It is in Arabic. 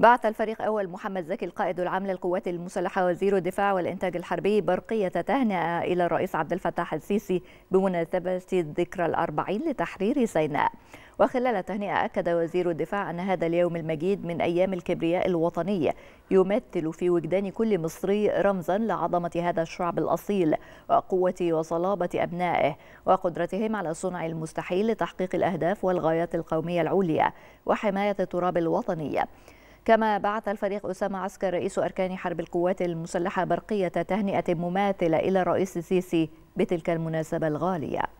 بعث الفريق أول محمد زكي القائد العام للقوات المسلحة وزير الدفاع والإنتاج الحربي برقية تهنئة إلى الرئيس عبد الفتاح السيسي بمناسبة الذكرى الأربعين لتحرير سيناء وخلال التهنئة أكد وزير الدفاع أن هذا اليوم المجيد من أيام الكبرياء الوطنية يمثل في وجدان كل مصري رمزا لعظمة هذا الشعب الأصيل وقوة وصلابة أبنائه وقدرتهم على صنع المستحيل لتحقيق الأهداف والغايات القومية العليا وحماية التراب الوطني كما بعث الفريق أسامة عسكر رئيس أركان حرب القوات المسلحة برقية تهنئة مماثلة إلى الرئيس السيسي بتلك المناسبة الغالية